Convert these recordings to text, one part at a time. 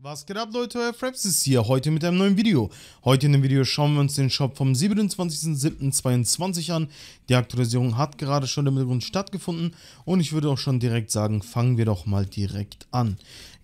Was geht ab Leute, euer Fraps ist hier, heute mit einem neuen Video. Heute in dem Video schauen wir uns den Shop vom 27.07.22 an. Die Aktualisierung hat gerade schon im Hintergrund stattgefunden und ich würde auch schon direkt sagen, fangen wir doch mal direkt an.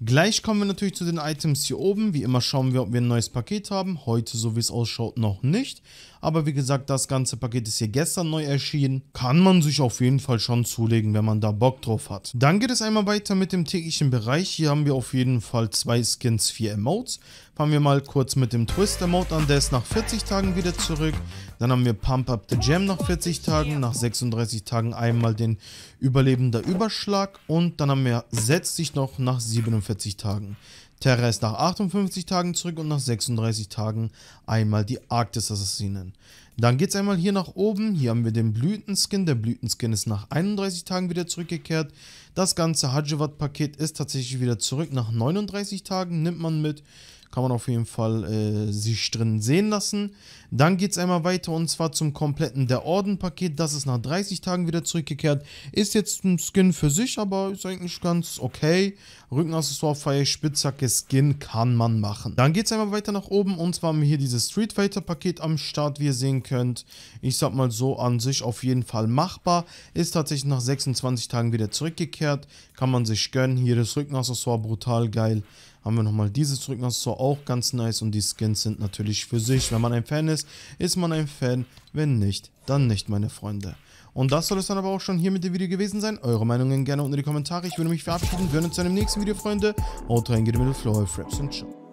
Gleich kommen wir natürlich zu den Items hier oben. Wie immer schauen wir, ob wir ein neues Paket haben. Heute, so wie es ausschaut, noch nicht. Aber wie gesagt, das ganze Paket ist hier gestern neu erschienen. Kann man sich auf jeden Fall schon zulegen, wenn man da Bock drauf hat. Dann geht es einmal weiter mit dem täglichen Bereich. Hier haben wir auf jeden Fall zwei Skins Skins, vier Emotes. Fangen wir mal kurz mit dem Twister Mode an, der ist nach 40 Tagen wieder zurück. Dann haben wir Pump Up the Jam nach 40 Tagen, nach 36 Tagen einmal den Überlebender Überschlag und dann haben wir Setz dich noch nach 47 Tagen. Terra ist nach 58 Tagen zurück und nach 36 Tagen einmal die Arktis Assassinen. Dann geht es einmal hier nach oben. Hier haben wir den Blütenskin. Der Blütenskin ist nach 31 Tagen wieder zurückgekehrt. Das ganze Hajivat-Paket ist tatsächlich wieder zurück. Nach 39 Tagen nimmt man mit. Kann man auf jeden Fall äh, sich drin sehen lassen. Dann geht es einmal weiter und zwar zum kompletten Der Orden-Paket. Das ist nach 30 Tagen wieder zurückgekehrt. Ist jetzt ein Skin für sich, aber ist eigentlich ganz okay. Rückenaccessoire, Feier, Spitzhacke, Skin kann man machen. Dann geht es einmal weiter nach oben und zwar haben wir hier dieses Street Fighter-Paket am Start, wie ihr sehen könnt. Ich sag mal so, an sich auf jeden Fall machbar. Ist tatsächlich nach 26 Tagen wieder zurückgekehrt. Kann man sich gönnen. Hier das Rückenaccessoire brutal geil haben wir nochmal dieses Rückenressort, auch ganz nice. Und die Skins sind natürlich für sich. Wenn man ein Fan ist, ist man ein Fan. Wenn nicht, dann nicht, meine Freunde. Und das soll es dann aber auch schon hier mit dem Video gewesen sein. Eure Meinungen gerne unten in die Kommentare. Ich würde mich verabschieden. Wir hören uns zu einem nächsten Video, Freunde. Haut rein, geht mit den Flow, Fraps und ciao.